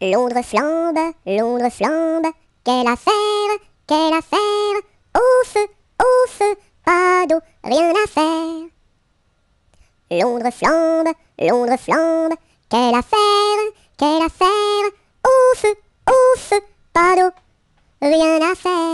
Londres flambe, Londres flambe, quelle affaire, quelle affaire, au feu, au pas d'eau, rien à faire. Londres flambe, Londres flambe, quelle affaire, quelle affaire, au feu, pas d'eau, rien à faire.